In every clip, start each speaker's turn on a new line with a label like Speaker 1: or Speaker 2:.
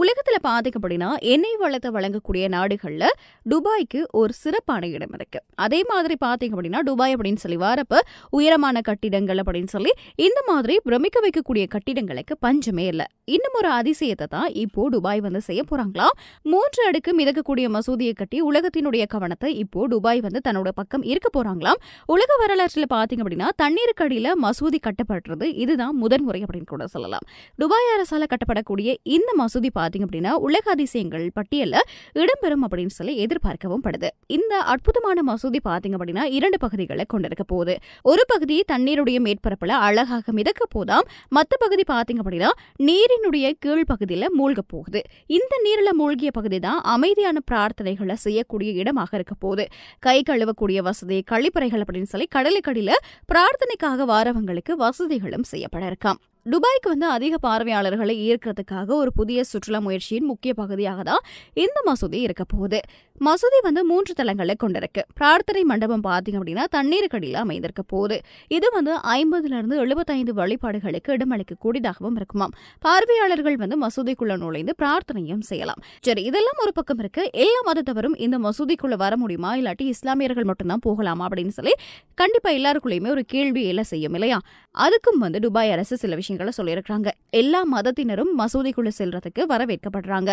Speaker 1: உலகத்துல பாத்தீங்க எண்ணெய் வளத்தை வழங்கக்கூடிய நாடுகள்ல துபாய்க்கு ஒரு சிறப்பான இடம் இருக்கு அதே மாதிரி பாத்தீங்க அப்படின்னா துபாய் அப்படின்னு சொல்லி வரப்ப உயரமான கட்டிடங்கள் அப்படின்னு சொல்லி இந்த மாதிரி பிரமிக்க வைக்கக்கூடிய கட்டிடங்களுக்கு பஞ்சமே இல்லை இன்னும் ஒரு அதிசயத்தை தான் இப்போ துபாய் வந்து செய்ய போறாங்களாம் மூன்று அடுக்கு மிதக்கக்கூடிய மசூதியை கட்டி உலகத்தினுடைய கவனத்தை இப்போ துபாய் வந்து தன்னோட பக்கம் இருக்க போறாங்களாம் உலக வரலாற்றுல பாத்தீங்க அப்படின்னா தண்ணீருக்கு அடியில மசூதி கட்டப்படுறது இதுதான் முதன்முறை அப்படின்னு கூட சொல்லலாம் துபாய் அரசால கட்டப்படக்கூடிய இந்த மசூதி பார்த்தீங்க அப்படின்னா உலக அதிசயங்கள் பட்டியலில் இடம்பெறும் அப்படின்னு சொல்லி எதிர்பார்க்கவும் படுது இந்த அற்புதமான மசூதி பார்த்தீங்க அப்படின்னா இரண்டு பகுதிகளை கொண்டிருக்க போகுது ஒரு பகுதி தண்ணீருடைய மேற்பரப்பில் அழகாக மிதக்க போதாம் மற்ற பகுதி பார்த்தீங்க அப்படின்னா நீரினுடைய கீழ் பகுதியில் மூழ்க போகுது இந்த நீரில் மூழ்கிய பகுதி தான் அமைதியான பிரார்த்தனைகளை செய்யக்கூடிய இடமாக இருக்க போகுது கை கழுவக்கூடிய வசதி கழிப்பறைகள் அப்படின்னு சொல்லி கடலுக்கடியில் பிரார்த்தனைக்காக வாரவங்களுக்கு வசதிகளும் செய்யப்பட இருக்காம் துபாய்க்கு வந்து அதிக பார்வையாளர்களை ஈர்க்கிறதுக்காக ஒரு புதிய சுற்றுலா முயற்சியின் முக்கிய பகுதியாக தான் இந்த மசூதி இருக்க போகுது மசூதி வந்து மூன்று தளங்களை கொண்டிருக்கு பிரார்த்தனை மண்டபம் பார்த்தீங்க அப்படின்னா தண்ணீருக்கு கடியில் அமைந்திருக்க போகுது இது வந்து ஐம்பதுல இருந்து எழுபத்தைந்து வழிபாடுகளுக்கு இடமளிக்க கூடியதாகவும் இருக்குமாம் பார்வையாளர்கள் வந்து மசூதிக்குள்ள நுழைந்து பிரார்த்தனையும் செய்யலாம் சரி இதெல்லாம் ஒரு பக்கம் இருக்கு எல்லா மதத்தவரும் இந்த மசூதிக்குள்ள வர முடியுமா இல்லாட்டி இஸ்லாமியர்கள் மட்டும்தான் போகலாமா அப்படின்னு சொல்லி கண்டிப்பா எல்லாருக்குள்ளேயுமே ஒரு கேள்வி எல்லாம் செய்யும் இல்லையா அதுக்கும் வந்து துபாய் அரசு சில விஷயங்களை சொல்லியிருக்கிறாங்க எல்லா மதத்தினரும் மசூதிக்குள்ள செல்றதுக்கு வரவேற்கப்படுறாங்க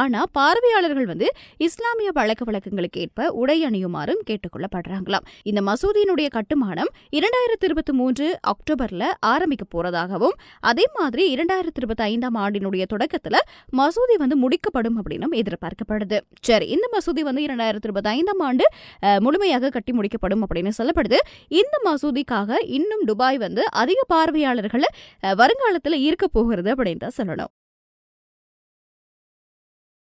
Speaker 1: ஆனா பார்வையாளர்கள் வந்து இஸ்லாமிய பழக்க வழக்கங்களுக்கு ஏற்ப உடை அணியுமாறும் கொள்ளப்படுறாங்களாம் இந்த மசூதியினுடைய கட்டுமானம் இரண்டாயிரத்தி இருபத்தி மூன்று அக்டோபர்ல ஆரம்பிக்க போறதாகவும் அதே மாதிரி இரண்டாயிரத்தி இருபத்தி ஐந்தாம் ஆண்டினுடைய தொடக்கத்துல மசூதி வந்து முடிக்கப்படும் அப்படின்னும் எதிர்பார்க்கப்படுது சரி இந்த மசூதி வந்து இரண்டாயிரத்தி இருபத்தி ஐந்தாம் ஆண்டு முழுமையாக கட்டி முடிக்கப்படும் அப்படின்னு சொல்லப்படுது இந்த மசூதிக்காக இன்னும் துபாய் வந்து அதிக பார்வையாளர்களை வருங்காலத்தில் ஈர்க்க போகிறது அப்படின்னு தான் சொல்லணும்